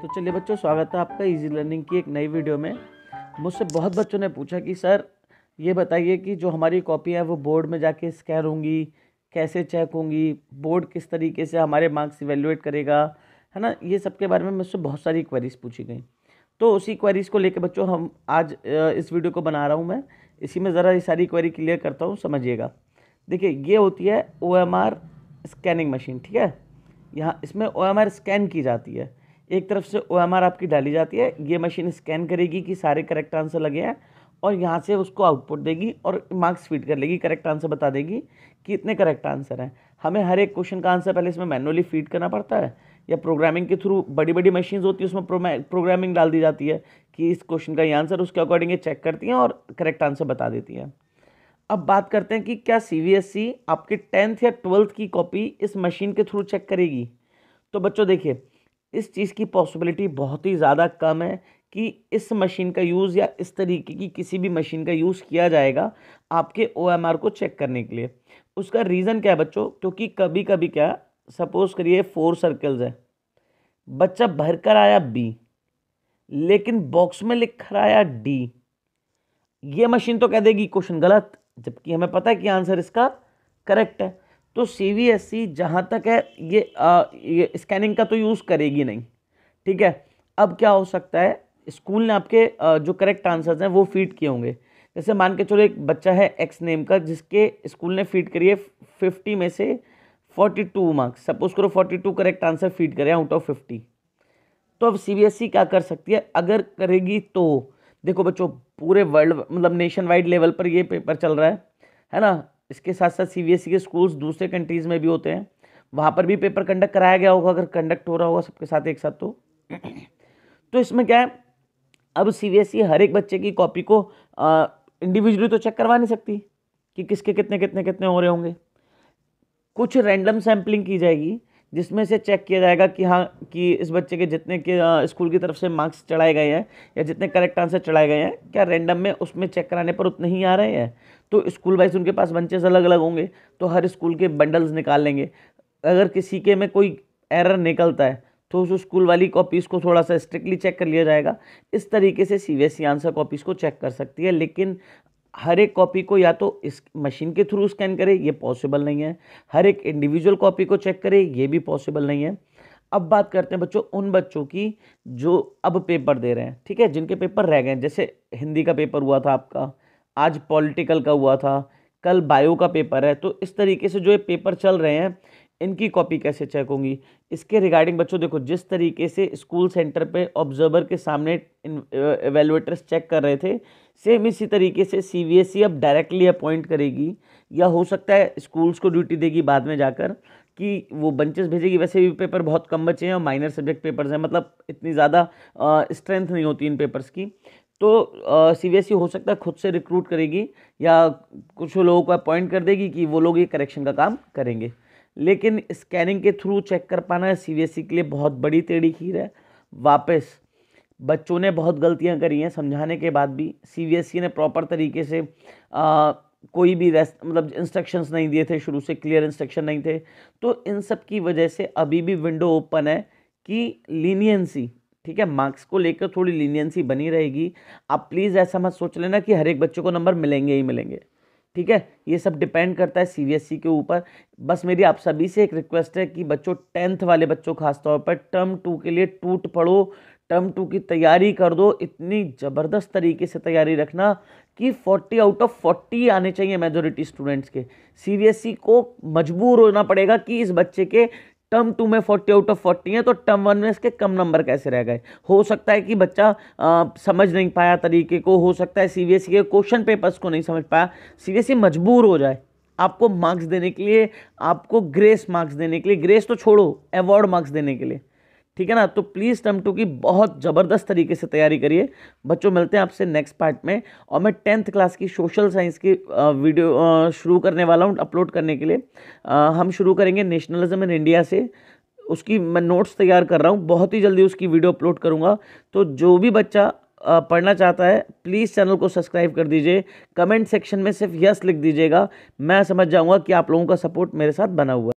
तो चलिए बच्चों स्वागत है आपका इजी लर्निंग की एक नई वीडियो में मुझसे बहुत बच्चों ने पूछा कि सर ये बताइए कि जो हमारी कॉपी है वो बोर्ड में जाके स्कैन होंगी कैसे चेक होंगी बोर्ड किस तरीके से हमारे मार्क्स इवेल्युएट करेगा है ना ये सब के बारे में मुझसे बहुत सारी क्वेरीज़ पूछी गई तो उसी क्वेरीज़ को लेकर बच्चों हम आज इस वीडियो को बना रहा हूँ मैं इसी में ज़रा ये सारी क्वेरी क्लियर करता हूँ समझिएगा देखिए ये होती है ओ स्कैनिंग मशीन ठीक है यहाँ इसमें ओ स्कैन की जाती है एक तरफ से ओ आपकी डाली जाती है ये मशीन स्कैन करेगी कि सारे करेक्ट आंसर लगे हैं और यहाँ से उसको आउटपुट देगी और मार्क्स फीड कर लेगी करेक्ट आंसर बता देगी कि इतने करेक्ट आंसर हैं हमें हर एक क्वेश्चन का आंसर पहले इसमें मैनुअली फीड करना पड़ता है या प्रोग्रामिंग के थ्रू बड़ी बड़ी मशीन होती है उसमें प्रोग्रामिंग डाल दी जाती है कि इस क्वेश्चन का ये आंसर उसके अकॉर्डिंग ये चेक करती हैं और करेक्ट आंसर बता देती हैं अब बात करते हैं कि क्या सी आपके टेंथ या ट्वेल्थ की कॉपी इस मशीन के थ्रू चेक करेगी तो बच्चों देखिए इस चीज़ की पॉसिबिलिटी बहुत ही ज़्यादा कम है कि इस मशीन का यूज़ या इस तरीके की किसी भी मशीन का यूज़ किया जाएगा आपके ओ को चेक करने के लिए उसका रीज़न क्या है बच्चों क्योंकि कभी कभी क्या सपोज़ करिए फोर सर्कल्स है बच्चा भर कर आया बी लेकिन बॉक्स में लिख कर आया डी ये मशीन तो कह देगी क्वेश्चन गलत जबकि हमें पता है कि आंसर इसका करेक्ट है तो सी बी एस ई जहाँ तक है ये, आ, ये स्कैनिंग का तो यूज़ करेगी नहीं ठीक है अब क्या हो सकता है स्कूल ने आपके आ, जो करेक्ट आंसर्स हैं वो फीड किए होंगे जैसे मान के चलो एक बच्चा है एक्स नेम का जिसके स्कूल ने फीड करिए फिफ्टी में से फोर्टी टू मार्क्स सपोज करो forty two correct answer feed करें आउट ऑफ फिफ्टी तो अब सीबीएसई e क्या कर सकती है अगर करेगी तो देखो बच्चों पूरे वर्ल्ड मतलब नेशन वाइड लेवल पर ये पेपर चल रहा है है ना इसके साथ साथ सीबीएसई के स्कूल्स दूसरे कंट्रीज़ में भी होते हैं वहाँ पर भी पेपर कंडक्ट कराया गया होगा अगर कंडक्ट हो रहा होगा सबके साथ एक साथ तो तो इसमें क्या है अब सीबीएसई e हर एक बच्चे की कॉपी को इंडिविजुअली तो चेक करवा नहीं सकती कि किसके कितने कितने कितने हो रहे होंगे कुछ रैंडम सैम्पलिंग की जाएगी जिसमें से चेक किया जाएगा कि हाँ कि इस बच्चे के जितने के स्कूल की तरफ से मार्क्स चढ़ाए गए हैं या जितने करेक्ट आंसर चढ़ाए गए हैं क्या रैंडम में उसमें चेक कराने पर उतने ही आ रहे हैं तो स्कूल वाइज उनके पास बंचेस अलग अलग होंगे तो हर स्कूल के बंडल्स निकाल लेंगे अगर किसी के में कोई एरर निकलता है तो उस स्कूल वाली कॉपीज़ को थोड़ा सा स्ट्रिक्टली चेक कर लिया जाएगा इस तरीके से C B S E answer copies को चेक कर सकती है लेकिन हर एक कॉपी को या तो इस मशीन के थ्रू स्कैन करे ये पॉसिबल नहीं है हर एक इंडिविजुअल कॉपी को चेक करे ये भी पॉसिबल नहीं है अब बात करते हैं बच्चों उन बच्चों की जो अब पेपर दे रहे हैं ठीक है जिनके पेपर रह गए हैं जैसे हिंदी का पेपर हुआ था आपका आज पॉलिटिकल का हुआ था कल बायो का पेपर है तो इस तरीके से जो ये पेपर चल रहे हैं इनकी कॉपी कैसे चेक होंगी इसके रिगार्डिंग बच्चों देखो जिस तरीके से स्कूल सेंटर पे ऑब्जर्वर के सामने एवेलुएटर्स चेक कर रहे थे सेम इसी तरीके से सीबीएसई e अब डायरेक्टली अपॉइंट करेगी या हो सकता है स्कूल्स को ड्यूटी देगी बाद में जाकर कि वो बंचेस भेजेगी वैसे भी पेपर बहुत कम बचे हैं और माइनर सब्जेक्ट पेपर्स हैं मतलब इतनी ज़्यादा स्ट्रेंथ नहीं होती इन पेपर्स की तो सी बी एस ई हो सकता है खुद से रिक्रूट करेगी या कुछ लोगों को अपॉइंट कर देगी कि वो लोग ये करेक्शन का काम करेंगे लेकिन स्कैनिंग के थ्रू चेक कर पाना सीबीएसई e के लिए बहुत बड़ी टेढ़ी खीर है वापस बच्चों ने बहुत गलतियां करी हैं समझाने के बाद भी सीबीएसई e ने प्रॉपर तरीके से आ, कोई भी रेस्ट मतलब इंस्ट्रक्शंस नहीं दिए थे शुरू से क्लियर इंस्ट्रक्शन नहीं थे तो इन सब की वजह से अभी भी विंडो ओपन है कि लीनियंसी ठीक है मार्क्स को लेकर थोड़ी लीनियंसी बनी रहेगी आप प्लीज़ ऐसा मत सोच लेना कि हर एक बच्चे को नंबर मिलेंगे ही मिलेंगे ठीक है ये सब डिपेंड करता है सीबीएसई e के ऊपर बस मेरी आप सभी से एक रिक्वेस्ट है कि बच्चों टेंथ वाले बच्चों खासतौर पर टर्म टू के लिए टूट पढ़ो टर्म टू की तैयारी कर दो इतनी ज़बरदस्त तरीके से तैयारी रखना कि 40 आउट ऑफ 40 आने चाहिए मेजोरिटी स्टूडेंट्स के सीबीएसई e को मजबूर होना पड़ेगा कि इस बच्चे के टर्म टू में फोर्टी आउट ऑफ फोर्टी है तो टर्म वन में इसके कम नंबर कैसे रह गए हो सकता है कि बच्चा आ, समझ नहीं पाया तरीके को हो सकता है सी e के क्वेश्चन पेपर्स को नहीं समझ पाया सी e मजबूर हो जाए आपको मार्क्स देने के लिए आपको ग्रेस मार्क्स देने के लिए ग्रेस तो छोड़ो अवार्ड मार्क्स देने के लिए ठीक है ना तो प्लीज़ टर्म टू की बहुत ज़बरदस्त तरीके से तैयारी करिए बच्चों मिलते हैं आपसे नेक्स्ट पार्ट में और मैं टेंथ क्लास की सोशल साइंस की वीडियो शुरू करने वाला हूँ अपलोड करने के लिए हम शुरू करेंगे नेशनलिज्म इन इंडिया से उसकी मैं नोट्स तैयार कर रहा हूँ बहुत ही जल्दी उसकी वीडियो अपलोड करूँगा तो जो भी बच्चा पढ़ना चाहता है प्लीज़ चैनल को सब्सक्राइब कर दीजिए कमेंट सेक्शन में सिर्फ यस लिख दीजिएगा मैं समझ जाऊँगा कि आप लोगों का सपोर्ट मेरे साथ बना हुआ है